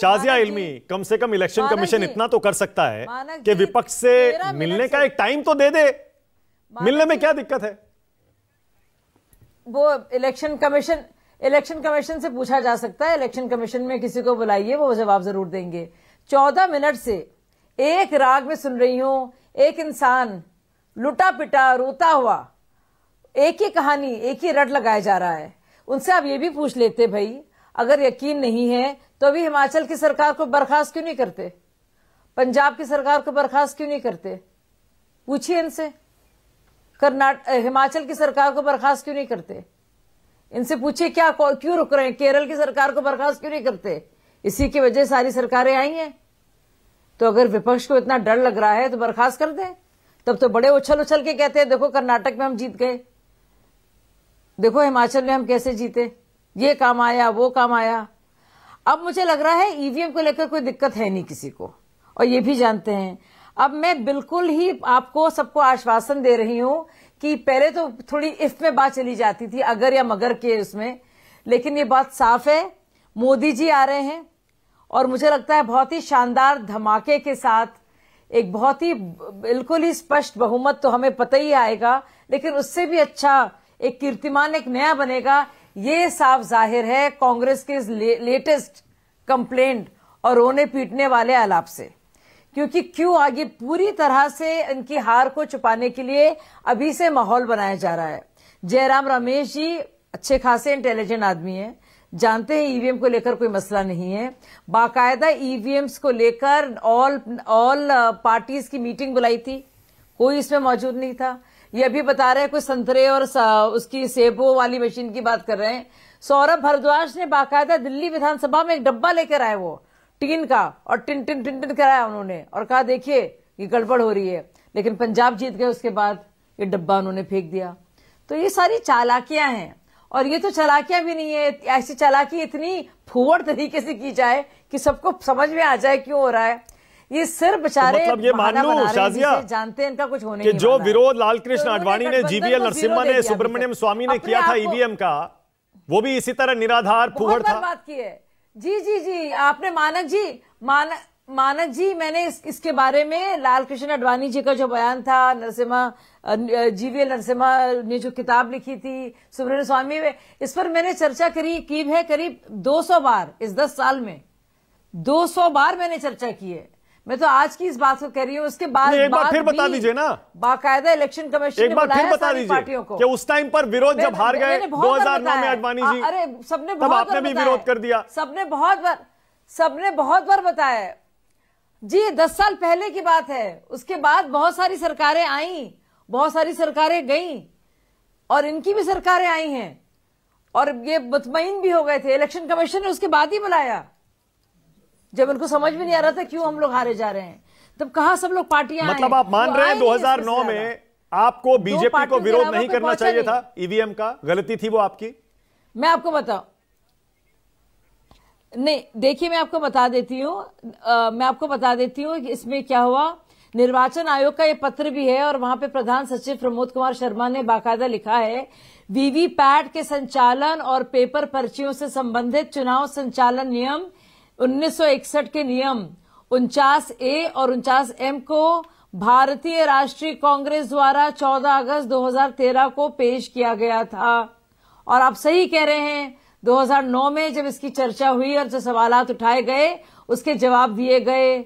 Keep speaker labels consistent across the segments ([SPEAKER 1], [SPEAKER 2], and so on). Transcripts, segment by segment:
[SPEAKER 1] शाजिया इल्मी कम से कम election commission इतना तो कर सकता है कि विपक्ष से मिलने का एक टाइम तो दे दे मिलने में क्या दिक्कत है वो इलेक्शन कमीशन इलेक्शन कमीशन से पूछा जा सकता है इलेक्शन कमीशन में किसी को बुलाइए वो जवाब जरूर देंगे चौदह मिनट से एक राग में सुन रही हूँ एक इंसान लुटा पिटा रोता हुआ एक ही कहानी एक ही रट लगाया जा रहा है उनसे आप ये भी पूछ लेते भाई अगर यकीन नहीं है तो अभी हिमाचल की सरकार को बर्खास्त क्यों नहीं करते पंजाब की सरकार को बर्खास्त क्यों नहीं करते पूछिए इनसे कर्नाटक हिमाचल की सरकार को बर्खास्त क्यों नहीं करते इनसे पूछिए क्या क्यों रुक रहे हैं केरल की सरकार को बर्खास्त क्यों नहीं करते इसी की वजह सारी सरकारें आई हैं तो अगर विपक्ष को इतना डर लग रहा है तो बर्खास्त कर दें तब तो बड़े उछल उछल के कहते हैं देखो कर्नाटक में हम जीत गए देखो हिमाचल में हम कैसे जीते ये काम आया वो काम आया अब मुझे लग रहा है ईवीएम e को लेकर कोई दिक्कत है नहीं किसी को और ये भी जानते हैं अब मैं बिल्कुल ही आपको सबको आश्वासन दे रही हूं कि पहले तो थोड़ी इफ में बात चली जाती थी अगर या मगर के उसमें लेकिन ये बात साफ है मोदी जी आ रहे हैं और मुझे लगता है बहुत ही शानदार धमाके के साथ एक बहुत ही बिल्कुल ही स्पष्ट बहुमत तो हमें पता ही आएगा लेकिन उससे भी अच्छा एक कीर्तिमान एक नया बनेगा ये साफ जाहिर है कांग्रेस के ले, लेटेस्ट कंप्लेंट और रोने पीटने वाले आलाप से क्योंकि क्यों आगे पूरी तरह से इनकी हार को छुपाने के लिए अभी से माहौल बनाया जा रहा है जयराम रमेश जी अच्छे खासे इंटेलिजेंट आदमी है जानते हैं ईवीएम e को लेकर कोई मसला नहीं है बाकायदा ईवीएम्स e को लेकर ऑल ऑल पार्टीज की मीटिंग बुलाई थी कोई इसमें मौजूद नहीं था ये अभी बता रहे हैं कोई संतरे और उसकी सेबों वाली मशीन की बात कर रहे हैं सौरभ भारद्वाज ने बाकायदा दिल्ली विधानसभा में एक डब्बा लेकर आए वो टीन का और टिन टिन टिन टिन कराया उन्होंने और कहा देखिए ये गड़बड़ हो रही है लेकिन पंजाब जीत गए उसके बाद ये डब्बा उन्होंने फेंक दिया तो ये सारी चालाकियां हैं और ये तो चालाकियां भी नहीं है ऐसी चालाकी इतनी फूवड़ तरीके से की जाए कि सबको समझ में आ जाए क्यों हो रहा है ये सिर्फ बेचारे तो मतलब ये मान शाजिया जानते हैं इनका कुछ होने जो विरोध लाल तो कृष्ण आडवाणी ने जीवीएल नरसिम्हा ने सुब्रमण्यम स्वामी ने किया था ईवीएम का वो भी इसी तरह निराधार फूहड़ था बात की है जी जी जी आपने मानक जी मानक मानक जी मैंने इस, इसके बारे में लाल कृष्ण अडवाणी जी का जो बयान था नरसिम्हा जीवीएल नरसिम्हा ने जो किताब लिखी थी सुब्रमण्य स्वामी में इस पर मैंने चर्चा करी की है करीब 200 बार इस 10 साल में 200 बार मैंने चर्चा की है मैं तो आज की इस बात को कह रही हूँ उसके बाद एक बार फिर बता दीजिए ना बाकायदा इलेक्शन कमीशन एक बार फिर बता दीजिए कि उस टाइम पर विरोध जब हार गए नौ में अडवाणी जी अरे सबने बहुत आपने भी विरोध कर दिया सबने बहुत बार सबने बहुत बार बताया जी दस साल पहले की बात है उसके बाद बहुत सारी सरकारें आई बहुत सारी सरकारें गई और इनकी भी सरकारें आई हैं और ये मुतमिन भी हो गए थे इलेक्शन कमीशन ने उसके बाद ही बुलाया जब उनको समझ में नहीं आ रहा था क्यों हम लोग हारे जा रहे हैं तब कहा सब लोग पार्टियां मतलब आप मान रहे हैं 2009 में आपको बीजेपी को विरोध नहीं तो करना चाहिए था ईवीएम का गलती थी वो आपकी मैं आपको बताऊ नहीं देखिए मैं आपको बता देती हूँ मैं आपको बता देती हूँ इसमें क्या हुआ निर्वाचन आयोग का ये पत्र भी है और वहां पे प्रधान सचिव प्रमोद कुमार शर्मा ने बाकायदा लिखा है वीवीपैट के संचालन और पेपर पर्चियों से संबंधित चुनाव संचालन नियम 1961 के नियम उनचास ए और उनचास एम को भारतीय राष्ट्रीय कांग्रेस द्वारा 14 अगस्त 2013 को पेश किया गया था और आप सही कह रहे हैं 2009 में जब इसकी चर्चा हुई और जो सवाल उठाए गए उसके जवाब दिए गए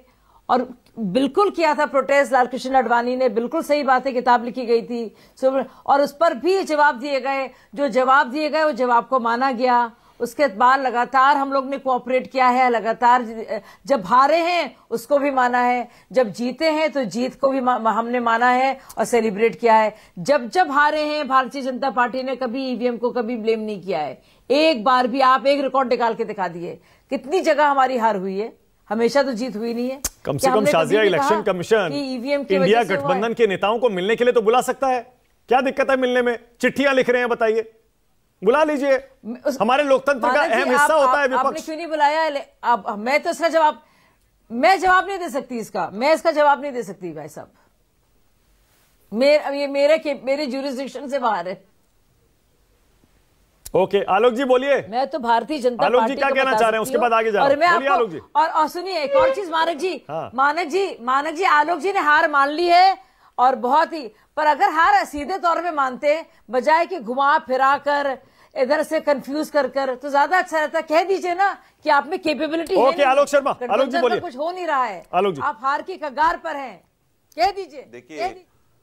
[SPEAKER 1] और बिल्कुल किया था प्रोटेस्ट लाल कृष्ण अडवाणी ने बिल्कुल सही बात है किताब लिखी गई थी और उस पर भी जवाब दिए गए जो जवाब दिए गए वो जवाब को माना गया उसके बाद लगातार हम लोग ने कोऑपरेट किया है लगातार जब हारे हैं उसको भी माना है जब जीते हैं तो जीत को भी हमने माना है और सेलिब्रेट किया है जब जब हारे हैं भारतीय जनता पार्टी ने कभी ईवीएम e को कभी ब्लेम नहीं किया है एक बार भी आप एक रिकॉर्ड निकाल के दिखा दिए कितनी जगह हमारी हार हुई है हमेशा तो जीत हुई नहीं है कम से कम Shazia election commission EVM India गठबंधन के नेताओं को मिलने के लिए तो बुला सकता है क्या दिक्कत है मिलने में चिट्ठियां लिख रहे हैं बताइए बुला लीजिए हमारे लोकतंत्र का अहम हिस्सा होता है विपक्ष क्यों नहीं बुलाया है आप मैं तो इसका जवाब मैं जवाब नहीं दे सकती इसका मैं इसका जवाब नहीं दे सकती भाई साहब मेर, ये मेरे के मेरे जूरिस्डिक्शन से बाहर है ओके आलोक जी बोलिए मैं तो भारतीय जनता आलोक जी क्या कहना चाह रहे हैं उसके बाद आगे जा और मैं आपको आलोक जी और, और सुनिए एक और चीज मानक जी हाँ। मानक जी मानक जी आलोक जी ने हार मान ली है और बहुत ही पर अगर हार सीधे तौर पे मानते बजाय कि घुमा फिरा कर इधर से कंफ्यूज कर कर तो ज्यादा अच्छा रहता कह दीजिए ना कि आप में केपेबिलिटी okay, है आलोक शर्मा आलोक जी बोलिए कुछ हो नहीं रहा है आप हार की कगार पर हैं कह दीजिए देखिए